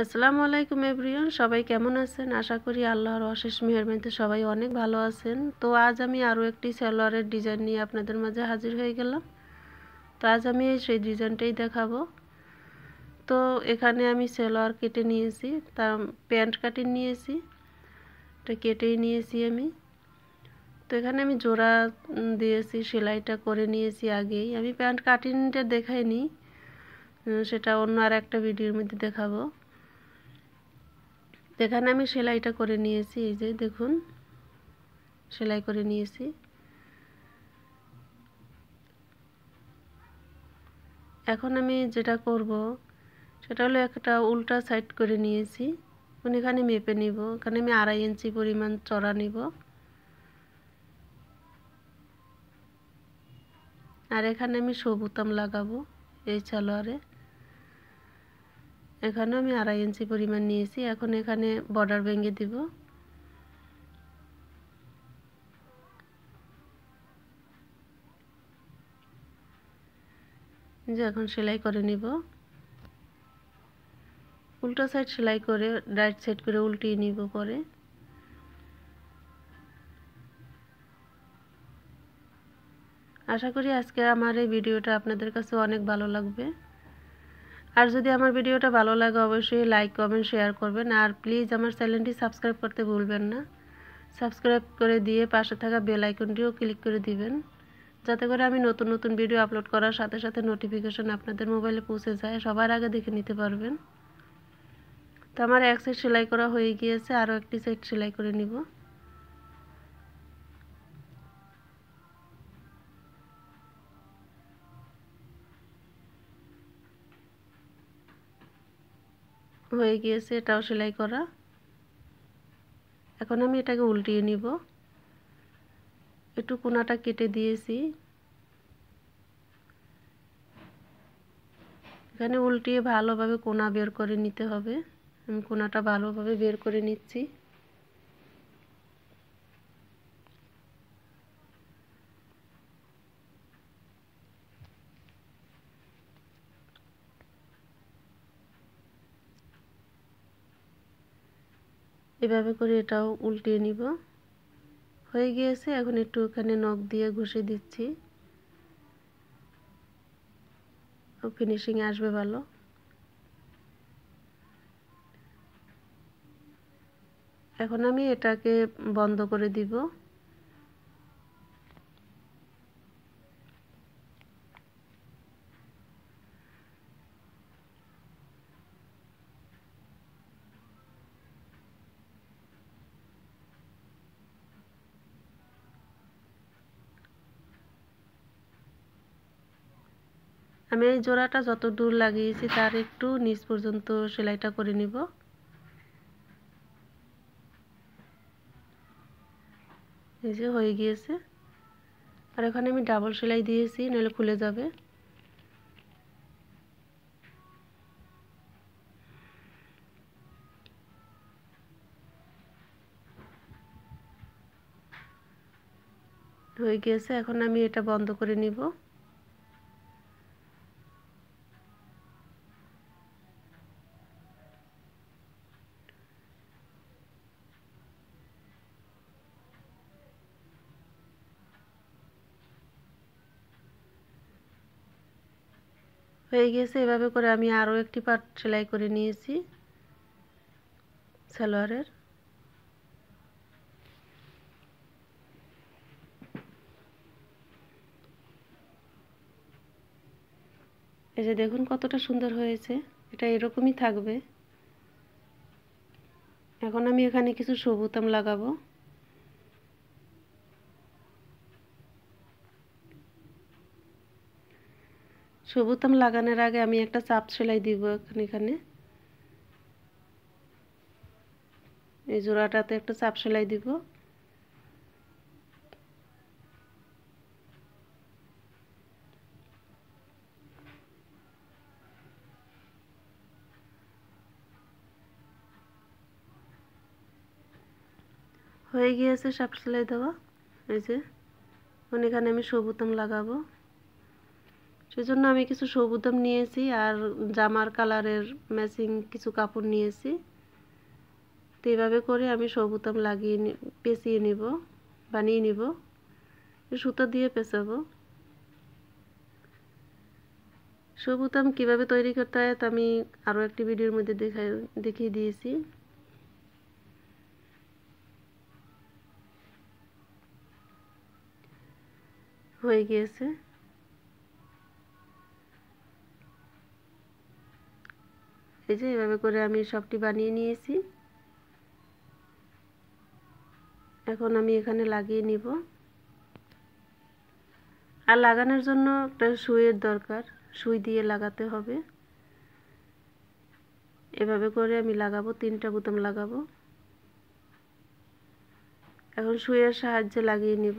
আসসালামু আলাইকুম এভরিয়ন সবাই কেমন আছেন আশা করি আল্লাহর অশেষ মেহরবানিতে সবাই অনেক ভালো আছেন তো আজ আমি আরও একটি সালোয়ারের ডিজাইন নিয়ে আপনাদের মাঝে হাজির হয়ে গেলাম তো আজ আমি সেই ডিজাইনটাই দেখাবো তো এখানে আমি সালোয়ার কেটে নিয়েছি তার প্যান্ট কাটিং নিয়েছি এটা কেটেই নিয়েছি আমি তো এখানে আমি জোড়া দিয়েছি সেলাইটা করে নিয়েছি আগেই আমি প্যান্ট কাটিংটা দেখাইনি সেটা অন্য আর একটা ভিডিওর মধ্যে দেখাবো এখানে আমি সেলাইটা করে নিয়েছি এই যে দেখুন সেলাই করে নিয়েছি এখন আমি যেটা করব সেটা হলো একটা উল্টা সাইড করে নিয়েছি মানে এখানে মেপে নিব এখানে আমি আড়াই ইঞ্চি পরিমাণ চড়া নিব আর এখানে আমি সবুতাম লাগাবো এই সালোয়ারে এখানে আমি আড়াই ইঞ্চি পরিমাণ নিয়েছি এখন এখানে বর্ডার ভেঙে দিব যে এখন সেলাই করে নিব উল্টো সাইড সেলাই করে রাইট সাইড করে উল্টিয়ে নিব পরে আশা করি আজকে আমার এই ভিডিওটা আপনাদের কাছে অনেক ভালো লাগবে আর যদি আমার ভিডিওটা ভালো লাগে অবশ্যই লাইক কমেন্ট শেয়ার করবেন আর প্লিজ আমার চ্যানেলটি সাবস্ক্রাইব করতে ভুলবেন না সাবস্ক্রাইব করে দিয়ে পাশে থাকা বেল আইকনটিও ক্লিক করে দিবেন যাতে করে আমি নতুন নতুন ভিডিও আপলোড করার সাথে সাথে নোটিফিকেশন আপনাদের মোবাইলে পৌঁছে যায় সবার আগে দেখে নিতে পারবেন তো আমার এক সাইড সেলাই করা হয়ে গিয়েছে আরও একটি সাইড সেলাই করে নিব হয়ে গিয়েছে এটাও সেলাই করা এখন আমি এটাকে উল্টিয়ে নিব একটু কোনাটা কেটে দিয়েছি এখানে উল্টিয়ে ভালোভাবে কোনা বের করে নিতে হবে আমি কোনাটা ভালোভাবে বের করে নিচ্ছি এভাবে করে এটাও উল্টিয়ে নিব হয়ে গিয়েছে এখন একটু ওখানে নখ দিয়ে ঘষে দিচ্ছি ফিনিশিং আসবে ভালো এখন আমি এটাকে বন্ধ করে দিব আমি এই জোড়াটা যত দূর লাগিয়েছি তার একটু নিচ পর্যন্ত সেলাইটা করে নিব এই যে হয়ে গিয়েছে আর এখানে আমি ডাবল সেলাই দিয়েছি নাহলে খুলে যাবে হয়ে গিয়েছে এখন আমি এটা বন্ধ করে নিব হয়ে গিয়েছে এভাবে করে আমি আরও একটি পাট সেলাই করে নিয়েছি সালোয়ারের এই যে দেখুন কতটা সুন্দর হয়েছে এটা এরকমই থাকবে এখন আমি এখানে কিছু সবুতাম লাগাবো সবুতাম লাগানোর আগে আমি একটা চাপ সেলাই দিব এখানে এখানে এই জোড়াটাতে একটা চাপ সেলাই দিব হয়ে গিয়েছে সাপ সেলাই দেওয়া এই যে এখানে আমি সবুতাম লাগাবো সেজন্য আমি কিছু সবুদাম নিয়েছি আর জামার কালারের ম্যাচিং কিছু কাপড় নিয়েছি তো এইভাবে করে আমি সবুতাম লাগিয়ে পেঁচিয়ে নিব বানিয়ে নিব সুতো দিয়ে পেঁচাবো সবুতাম কিভাবে তৈরি করতে হয় তা আমি আরও একটি ভিডিওর মধ্যে দেখা দেখিয়ে দিয়েছি হয়ে গিয়েছে এই যে এভাবে করে আমি সবটি বানিয়ে নিয়েছি এখন আমি এখানে লাগিয়ে নিব আর লাগানোর জন্য একটা সুইয়ের দরকার সুই দিয়ে লাগাতে হবে এভাবে করে আমি লাগাবো তিনটা বোতাম লাগাবো এখন সুইয়ের সাহায্যে লাগিয়ে নিব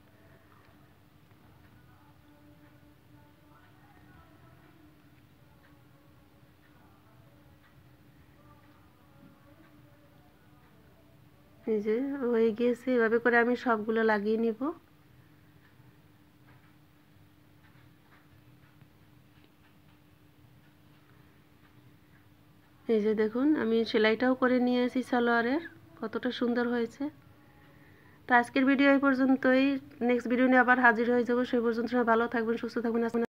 এই যে হয়ে গিয়েছে এভাবে করে আমি সবগুলো লাগিয়ে নিব এই যে দেখুন আমি সেলাইটাও করে নিয়ে এসেছি সালোয়ারের কতটা সুন্দর হয়েছে তো আজকের ভিডিও এই পর্যন্তই নেক্সট ভিডিও নিয়ে আবার হাজির হয়ে যাবো সেই পর্যন্ত ভালো থাকবেন সুস্থ থাকবেন